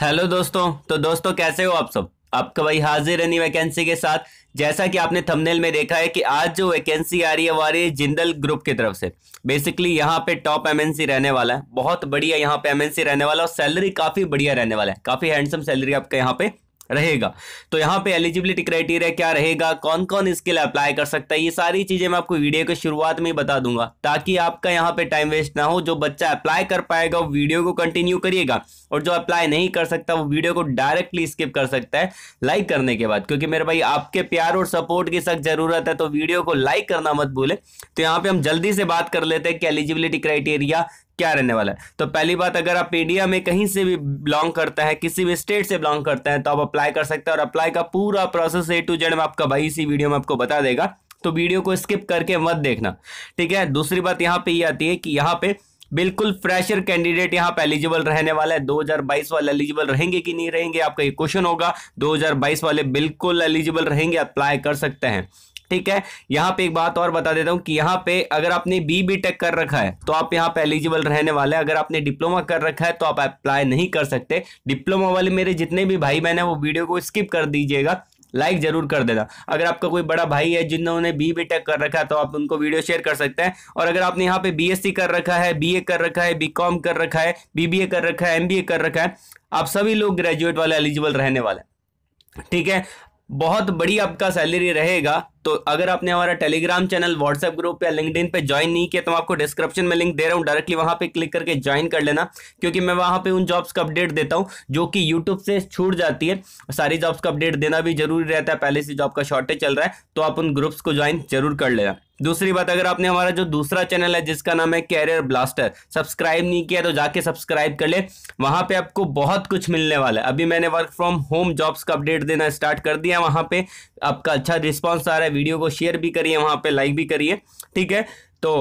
hello दोस्तों तो दोस्तों कैसे हो आप सब आपका भाई हाजिर रनी वैकेंसी के साथ जैसा कि आपने थंबनेल में देखा है कि आज जो वैकेंसी आ रही है वो आ रही है जिंदल ग्रुप की तरफ से बेसिकली यहाँ पे टॉप एमएनसी रहने वाला है बहुत बढ़िया यहाँ पे एमएनसी रहने वाला और सैलरी काफ़ी बढ़िया रहने वाला है काफ़ी हैंडसम सैलरी आपका यहाँ पे रहेगा तो यहाँ पे एलिजिबिलिटी क्राइटेरिया क्या रहेगा कौन कौन इसके लिए अप्लाई कर सकता है ये सारी चीज़ें मैं आपको वीडियो के शुरुआत में ही बता दूंगा ताकि आपका यहाँ पे टाइम वेस्ट ना हो जो बच्चा अप्लाई कर पाएगा वो वीडियो को कंटिन्यू करिएगा और जो अप्लाई नहीं कर सकता वो वीडियो को डायरेक्टली स्किप कर सकता है लाइक करने के बाद क्योंकि मेरे भाई आपके प्यार और सपोर्ट की सख्त जरूरत है तो वीडियो को लाइक करना मत भूले तो यहाँ पे हम जल्दी से बात कर लेते हैं कि एलिजिबिलिटी क्राइटेरिया क्या रहने वाला है तो पहली बात अगर आप इंडिया में कहीं से भी बिलोंग करता है किसी भी स्टेट से बिलोंग करता है तो आप अप्लाई कर सकते हैं और अप्लाई का पूरा प्रोसेस ए टू जेड में आपका भाई इसी वीडियो में आपको बता देगा तो वीडियो को स्किप करके मत देखना ठीक है दूसरी बात यहाँ पे ये यह आती है कि यहाँ पे बिल्कुल फ्रेशर कैंडिडेट यहाँ पे एलिजिबल रहने वाला है 2022 वाले एलिजिबल रहेंगे कि नहीं रहेंगे आपका ये क्वेश्चन होगा 2022 वाले बिल्कुल एलिजिबल रहेंगे अप्लाई कर सकते हैं ठीक है यहाँ पे एक बात और बता देता हूँ कि यहाँ पे अगर आपने बी बी टेक कर रखा है तो आप यहाँ पे एलिजिबल रहने वाले हैं अगर आपने डिप्लोमा कर रखा है तो आप अप्लाई नहीं कर सकते डिप्लोमा वाले मेरे जितने भी भाई बहन है वो वीडियो को स्किप कर दीजिएगा लाइक जरूर कर देना अगर आपका कोई बड़ा भाई है जिन्होंने बी बी टेक कर रखा है तो आप उनको वीडियो शेयर कर सकते हैं और अगर आपने यहाँ पे सी कर रखा है ए कर रखा है कॉम कर रखा है बीबीए कर रखा है ए कर रखा है आप सभी लोग ग्रेजुएट वाले एलिजिबल रहने वाले हैं ठीक है बहुत बड़ी आपका सैलरी रहेगा तो अगर आपने हमारा टेलीग्राम चैनल व्हाट्सएप ग्रुप या लिंकड पे ज्वाइन नहीं किया तो मैं आपको डिस्क्रिप्शन में लिंक दे रहा हूँ डायरेक्टली वहां पे क्लिक करके ज्वाइन कर लेना क्योंकि मैं वहां पे उन जॉब्स का अपडेट देता हूँ जो कि यूट्यूब से छूट जाती है सारी जॉब्स का अपडेट देना भी जरूरी रहता है पहले से जॉब का शॉर्टेज चल रहा है तो आप उन ग्रुप्स को ज्वाइन जरूर कर लेना दूसरी बात अगर आपने हमारा जो दूसरा चैनल है जिसका नाम है कैरियर ब्लास्टर सब्सक्राइब नहीं किया तो जाके सब्सक्राइब कर ले वहां पे आपको बहुत कुछ मिलने वाला है अभी मैंने वर्क फ्रॉम होम जॉब्स का अपडेट देना स्टार्ट कर दिया वहां पे आपका अच्छा रिस्पॉन्स आ रहा है वीडियो को शेयर भी करिए वहां पर लाइक भी करिए ठीक है तो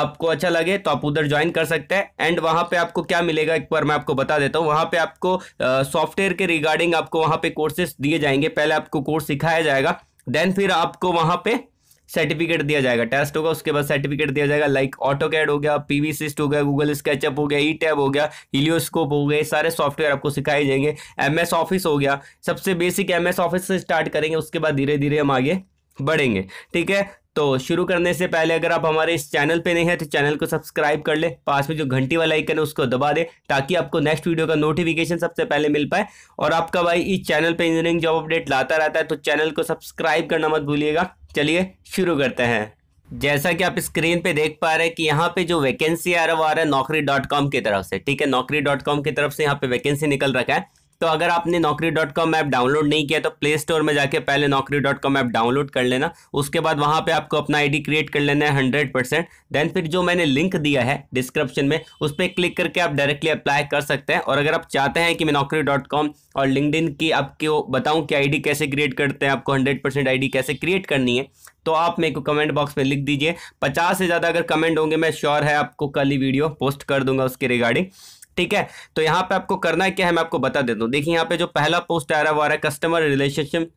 आपको अच्छा लगे तो आप उधर ज्वाइन कर सकते हैं एंड वहाँ पे आपको क्या मिलेगा एक बार मैं आपको बता देता हूँ वहाँ पे आपको सॉफ्टवेयर के रिगार्डिंग आपको वहाँ पे कोर्सेस दिए जाएंगे पहले आपको कोर्स सिखाया जाएगा देन फिर आपको वहाँ पे सर्टिफिकेट दिया जाएगा टेस्ट होगा उसके बाद सर्टिफिकेट दिया जाएगा लाइक ऑटो कैड हो गया पीवी सिस्ट हो गया गूगल स्केचअप हो गया ई टैब हो गया हिलियोस्कोप हो गया सारे सॉफ्टवेयर आपको सिखाए जाएंगे एमएस ऑफिस हो गया सबसे बेसिक एमएस ऑफिस से स्टार्ट करेंगे उसके बाद धीरे धीरे हम आगे बढ़ेंगे ठीक है तो शुरू करने से पहले अगर आप हमारे इस चैनल पे नहीं है तो चैनल को सब्सक्राइब कर ले पास में जो घंटी वाला आइकन है उसको दबा दे ताकि आपको नेक्स्ट वीडियो का नोटिफिकेशन सबसे पहले मिल पाए और आपका भाई इस चैनल पे इंजीनियरिंग जॉब अपडेट लाता रहता है तो चैनल को सब्सक्राइब करना मत भूलिएगा चलिए शुरू करते हैं जैसा कि आप स्क्रीन पे देख पा रहे हैं कि यहाँ पे जो वैकेंसी आ रहा है वो आ रहा है नौकरी डॉट कॉम की तरफ से ठीक है नौकरी डॉट कॉम की तरफ से यहाँ पे वैकेंसी निकल रखा है तो अगर आपने नौकरी डॉट कॉम ऐप डाउनलोड नहीं किया तो प्ले स्टोर में जाके पहले नौकरी डॉट कॉम ऐप डाउनलोड कर लेना उसके बाद वहाँ पे आपको अपना आईडी क्रिएट कर लेना है हंड्रेड परसेंट देन फिर जो मैंने लिंक दिया है डिस्क्रिप्शन में उस पर क्लिक करके आप डायरेक्टली अप्लाई कर सकते हैं और अगर आप चाहते हैं कि मैं नौकरी डॉट कॉम और लिंकड की आपको बताऊँ कि आई कैसे क्रिएट करते हैं आपको हंड्रेड परसेंट आई कैसे क्रिएट करनी है तो आप मेरे को कमेंट बॉक्स में लिख दीजिए पचास से ज़्यादा अगर कमेंट होंगे मैं श्योर है आपको कल ही वीडियो पोस्ट कर दूंगा उसके रिगार्डिंग ठीक है तो यहाँ पे आपको करना है क्या है मैं आपको बता देता हूँ देखिए यहाँ पे जो पहला पोस्ट आ रहा है वो आ रहा है कस्टमर रिलेशनशिप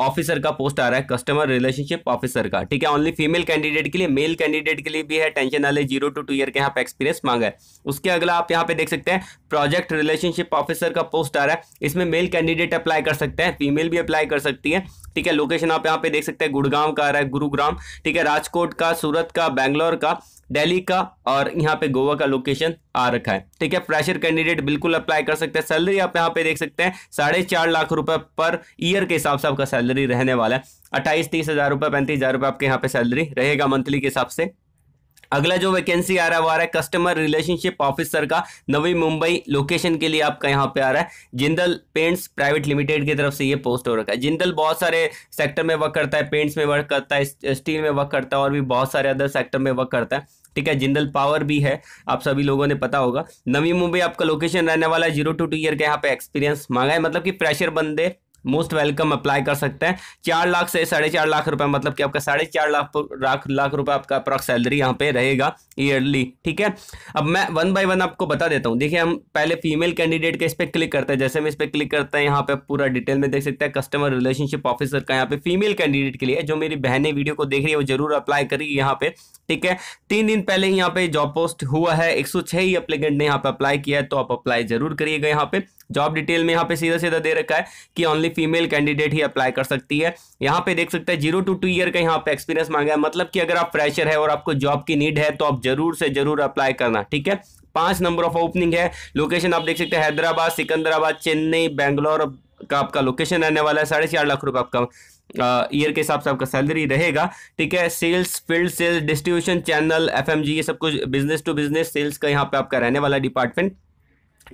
ऑफिसर का पोस्ट आ रहा है कस्टमर रिलेशनशिप ऑफिसर का ठीक है ओनली फीमेल कैंडिडेट के लिए मेल कैंडिडेट के लिए भी है टेंशन वाले जीरो टू टू ईयर के यहाँ पे एक्सपीरियंस मांगा है उसके अगला आप यहाँ पे देख सकते हैं प्रोजेक्ट रिलेशनशिप ऑफिसर का पोस्ट आ रहा है इसमें मेल कैंडिडेट अप्लाई कर सकते हैं फीमेल भी अप्लाई कर सकती है ठीक है लोकेशन आप यहाँ पे देख सकते हैं गुड़गांव का आ रहा है गुरुग्राम ठीक है राजकोट का सूरत का बैंगलोर का दिल्ली का और यहाँ पे गोवा का लोकेशन आ रखा है ठीक है फ्रेशर कैंडिडेट बिल्कुल अप्लाई कर सकते हैं सैलरी आप यहाँ पे देख सकते हैं साढ़े चार लाख रुपए पर ईयर के हिसाब से आपका सैलरी रहने वाला है अट्ठाईस तीस हज़ार रुपये पैंतीस हज़ार रुपये आपके यहाँ पे सैलरी रहेगा मंथली के हिसाब से अगला जो वैकेंसी आ रहा है वो आ रहा है कस्टमर रिलेशनशिप ऑफिसर का नवी मुंबई लोकेशन के लिए आपका यहाँ पे आ रहा है जिंदल पेंट्स प्राइवेट लिमिटेड की तरफ से ये पोस्ट हो रखा है जिंदल बहुत सारे सेक्टर में वर्क करता है पेंट्स में वर्क करता है स्टील में वर्क करता है और भी बहुत सारे अदर सेक्टर में वर्क करता है ठीक है जिंदल पावर भी है आप सभी लोगों ने पता होगा नवी मुंबई आपका लोकेशन रहने वाला है जीरो टू टू ईयर का यहाँ पे एक्सपीरियंस मांगा है मतलब कि प्रेशर बंदे मोस्ट वेलकम अप्लाई कर सकते हैं चार लाख से साढ़े चार लाख रुपए मतलब कि आपका साढ़े चार लाख लाख लाख रुपए आपका अप्रॉक्स सैलरी यहाँ पे रहेगा ईयरली ठीक है अब मैं वन बाय वन आपको बता देता हूँ देखिए हम पहले फीमेल कैंडिडेट के इस पर क्लिक करते हैं जैसे हम इस पर क्लिक करते हैं यहाँ पे पूरा डिटेल में देख सकते हैं कस्टमर रिलेशनशिप ऑफिसर का यहाँ पे फीमेल कैंडिडेट के लिए जो मेरी बहने वीडियो को देख रही है वो जरूर अप्लाई करेगी यहाँ पे ठीक है तीन दिन पहले यहाँ पे जॉब पोस्ट हुआ है एक ही अप्लीकेंट ने यहाँ पे अप्लाई किया है तो आप अप्लाई जरूर करिएगा यहाँ पे जॉब डिटेल में यहाँ पे सीधा सीधा दे रखा है कि ओनली फीमेल कैंडिडेट ही अप्लाई कर सकती है यहाँ पे देख सकते हैं जीरो टू टू ईयर का यहाँ पे एक्सपीरियंस मांगा है मतलब कि अगर आप फ्रेशर है और आपको जॉब की नीड है तो आप जरूर से जरूर अप्लाई करना ठीक है पांच नंबर ऑफ ओपनिंग है लोकेशन आप देख सकते हैं हैदराबाद सिकंदराबाद चेन्नई बैंगलोर का आपका लोकेशन रहने वाला है साढ़े चार लाख रुपए आपका ईयर के हिसाब से आपका सैलरी रहेगा ठीक है sales field sales distribution channel FMG ये सब कुछ बिजनेस टू बिजनेस सेल्स का यहाँ पे आपका रहने वाला डिपार्टमेंट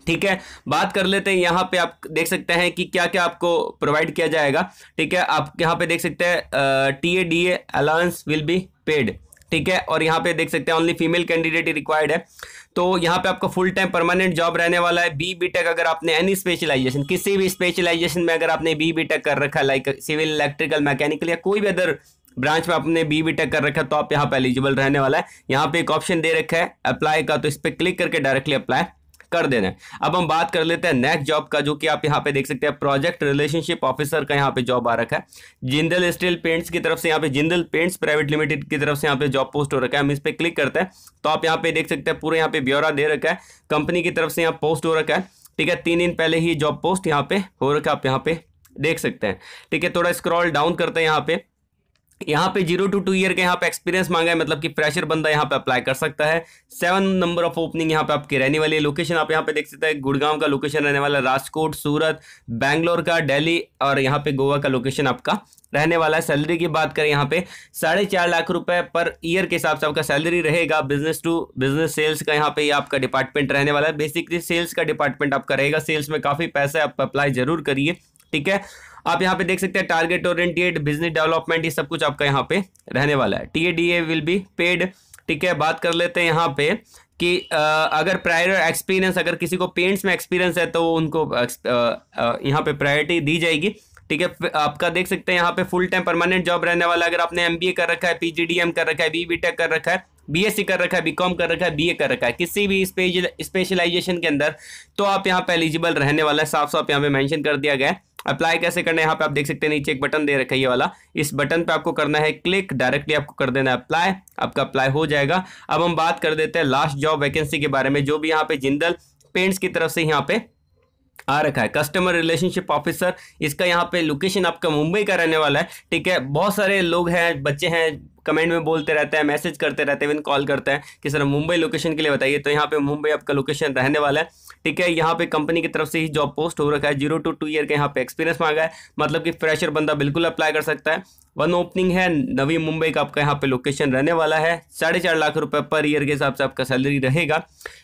ठीक है बात कर लेते हैं यहाँ पे आप देख सकते हैं कि क्या क्या आपको प्रोवाइड किया जाएगा ठीक है आप यहाँ पे देख सकते हैं T A D A allowance will be paid ठीक है और यहाँ पे देख सकते हैं ओनली फीमेल कैंडिडेट ही रिक्वायर्ड है तो यहाँ पे आपका फुल टाइम परमानेंट जॉब रहने वाला है बी बी टेक अगर आपने एनी स्पेशलाइजेशन किसी भी स्पेशलाइजेशन में अगर आपने बी बी टेक कर रखा लाइक सिविल इलेक्ट्रिकल मैकेनिकल या कोई भी अदर ब्रांच में आपने बी बी टेक कर रखा है तो आप यहाँ पे एलिजिबल रहने वाला है यहाँ पे एक ऑप्शन दे रखा है अप्लाई का तो इस पर क्लिक करके डायरेक्टली अप्लाई कर देना है अब हम बात कर लेते हैं नेक्स्ट जॉब का जो कि आप यहाँ पे देख सकते हैं प्रोजेक्ट रिलेशनशिप ऑफिसर का यहाँ पे जॉब आ रखा है जिंदल स्टील पेंट्स की तरफ से यहाँ पे जिंदल पेंट्स प्राइवेट लिमिटेड की तरफ से यहाँ पे जॉब पोस्ट हो रखा है हम इस पर क्लिक करते हैं तो आप यहाँ पे देख सकते हैं पूरे यहाँ पे ब्यौरा दे रखा है कंपनी की तरफ से यहाँ पोस्ट हो रखा है ठीक है तीन दिन पहले ही जॉब पोस्ट यहाँ पे हो रखा है आप यहाँ पे देख सकते हैं ठीक है थोड़ा स्क्रॉल डाउन करते हैं यहाँ पे यहाँ पे जीरो टू टू ईयर का यहाँ पे एक्सपीरियंस मांगा है मतलब कि फ्रेशर बंदा यहाँ पे अप्लाई कर सकता है सेवन नंबर ऑफ ओपनिंग यहाँ पे आपकी रहने वाली है लोकेशन आप यहाँ पे देख सकते हैं गुड़गांव का लोकेशन रहने वाला है राजकोट सूरत बैंगलोर का दिल्ली और यहाँ पे गोवा का लोकेशन आपका रहने वाला है सैलरी की बात करें यहाँ पे साढ़े चार लाख रुपए पर ईयर के हिसाब से आपका सैलरी रहेगा बिजनेस टू बिजनेस सेल्स का यहाँ पे यह आपका डिपार्टमेंट रहने वाला है बेसिकली सेल्स का डिपार्टमेंट आपका रहेगा सेल्स में काफ़ी पैसा आप अप्लाई जरूर करिए ठीक है आप यहाँ पे देख सकते हैं टारगेट ओरिएंटेड बिजनेस डेवलपमेंट ये सब कुछ आपका यहाँ पे रहने वाला है T A D A will be paid ठीक है बात कर लेते हैं यहाँ पे कि अगर प्रायर एक्सपीरियंस अगर किसी को पेंट्स में एक्सपीरियंस है तो उनको यहाँ पे प्रायोरिटी दी जाएगी ठीक है आपका देख सकते हैं यहाँ पे फुल टाइम परमानेंट जॉब रहने वाला अगर आपने एम कर रखा है पीजीडीएम कर रखा है बी कर रखा है बीएससी कर रखा है बीकॉम कर रखा है ए कर रखा है किसी भी स्पेशलाइजेशन के अंदर तो आप यहाँ पे एलिजिबल रहने वाला है साफ साफ यहाँ पे मेंशन कर दिया गया है अप्लाई कैसे करना है यहाँ पे आप देख सकते हैं नीचे एक बटन दे रखा है ये वाला इस बटन पे आपको करना है क्लिक डायरेक्टली आपको कर देना है अप्लाई आपका अप्लाई हो जाएगा अब हम बात कर देते हैं लास्ट जॉब वैकेंसी के बारे में जो भी यहाँ पे जिंदल पेंट्स की तरफ से यहाँ पे आ रखा है कस्टमर रिलेशनशिप ऑफिसर इसका यहाँ पे लोकेशन आपका मुंबई का रहने वाला है ठीक है बहुत सारे लोग हैं बच्चे हैं कमेंट में बोलते रहते हैं मैसेज करते रहते हैं इवन कॉल करते हैं कि सर मुंबई लोकेशन के लिए बताइए तो यहाँ पे मुंबई आपका लोकेशन रहने वाला है ठीक है यहाँ पे कंपनी की तरफ से ही जॉब पोस्ट हो रखा है जीरो टू टू ईयर का यहाँ पे एक्सपीरियंस मांगा है मतलब कि फ्रेशर बंदा बिल्कुल अप्लाई कर सकता है वन ओपनिंग है नवी मुंबई का आपका यहाँ पे लोकेशन रहने वाला है साढ़े चार लाख रुपए पर ईयर के हिसाब से आपका सैलरी रहेगा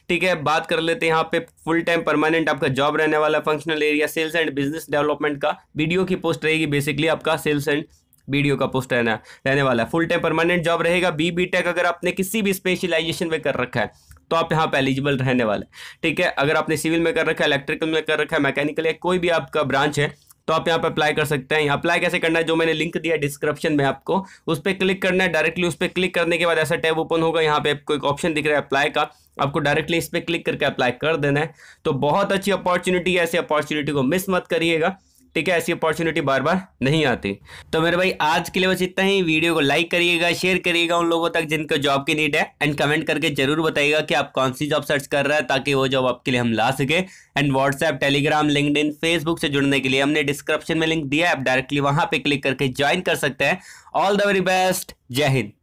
ठीक है बात कर लेते हैं यहाँ पे फुल टाइम परमानेंट आपका जॉब रहने वाला है functional area sales and business development का वीडियो की पोस्ट रहेगी बेसिकली आपका सेल्स एंड वीडियो का पोस्ट रहना रहने वाला है फुल टाइम परमानेंट जॉब रहेगा बी बी टेक अगर आपने किसी भी स्पेशलाइजेशन में कर रखा है तो आप यहाँ पर एलिजिबल रहने वाले ठीक है अगर आपने सिविल में कर रखा है इलेक्ट्रिकल में कर रखा है मैकेनिकल या कोई भी आपका ब्रांच है तो आप यहाँ पर अप्लाई कर सकते हैं अप्लाई कैसे करना है जो मैंने लिंक दिया डिस्क्रिप्शन में आपको उस पर क्लिक करना है डायरेक्टली उस पर क्लिक करने के बाद ऐसा टैब ओपन होगा यहाँ पे आपको एक ऑप्शन दिख रहा है अप्लाई का आपको डायरेक्टली इस पर क्लिक करके अप्लाई कर देना है तो बहुत अच्छी अपॉर्चुनिटी है ऐसी अपॉर्चुनिटी को मिस मत करिएगा ठीक है ऐसी अपॉर्चुनिटी बार बार नहीं आती तो मेरे भाई आज के लिए बस इतना ही वीडियो को लाइक करिएगा शेयर करिएगा उन लोगों तक जिनको जॉब की नीड है एंड कमेंट करके जरूर बताइएगा कि आप कौन सी जॉब सर्च कर रहे हैं ताकि वो जॉब आपके लिए हम ला सके and WhatsApp Telegram LinkedIn Facebook से जुड़ने के लिए हमने डिस्क्रिप्शन में लिंक दिया है आप डायरेक्टली वहां पर क्लिक करके ज्वाइन कर सकते हैं ऑल द वेरी बेस्ट जय हिंद